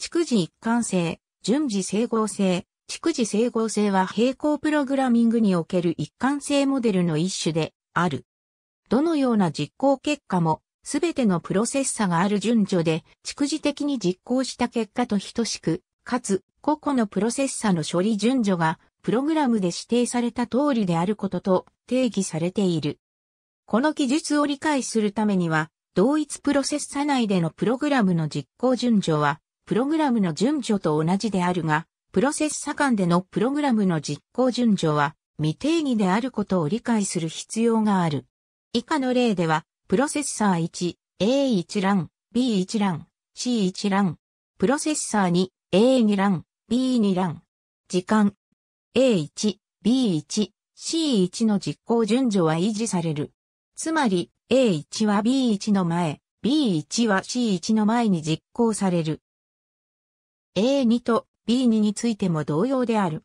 逐次一貫性、順次整合性、逐次整合性は平行プログラミングにおける一貫性モデルの一種である。どのような実行結果も、すべてのプロセッサがある順序で、逐次的に実行した結果と等しく、かつ、個々のプロセッサの処理順序が、プログラムで指定された通りであることと定義されている。この記述を理解するためには、同一プロセッサ内でのプログラムの実行順序はプログラムの順序と同じであるが、プロセッサ間でのプログラムの実行順序は未定義であることを理解する必要がある。以下の例では、プロセッサー1、A1 欄、B1 欄、C1 欄、プロセッサー2、A2 欄、B2 欄、時間、A1、B1、C1 の実行順序は維持される。つまり、A1 は B1 の前、B1 は C1 の前に実行される。A2 と B2 についても同様である。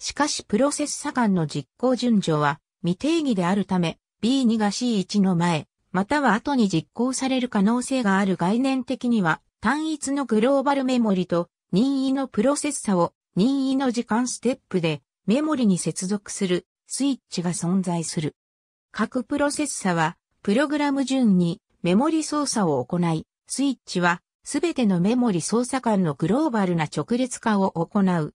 しかしプロセス左官の実行順序は未定義であるため B2 が C1 の前、または後に実行される可能性がある概念的には単一のグローバルメモリと任意のプロセッサを任意の時間ステップでメモリに接続するスイッチが存在する。各プロセッサはプログラム順にメモリ操作を行い、スイッチはすべてのメモリ操作間のグローバルな直列化を行う。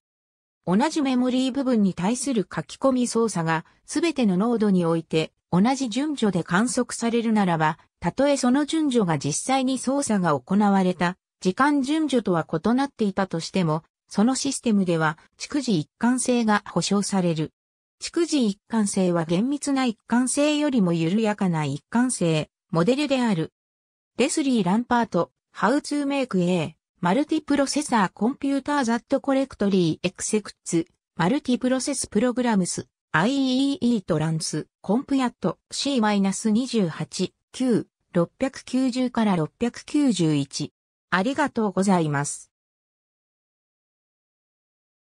同じメモリー部分に対する書き込み操作がすべてのノードにおいて同じ順序で観測されるならば、たとえその順序が実際に操作が行われた時間順序とは異なっていたとしても、そのシステムでは逐次一貫性が保証される。逐次一貫性は厳密な一貫性よりも緩やかな一貫性、モデルである。レスリー・ランパート、How to make a multiprocessor computer that correctly executes multiprocess programs IEEE トランスコンプヤ a t C-28 9 690から691ありがとうございます。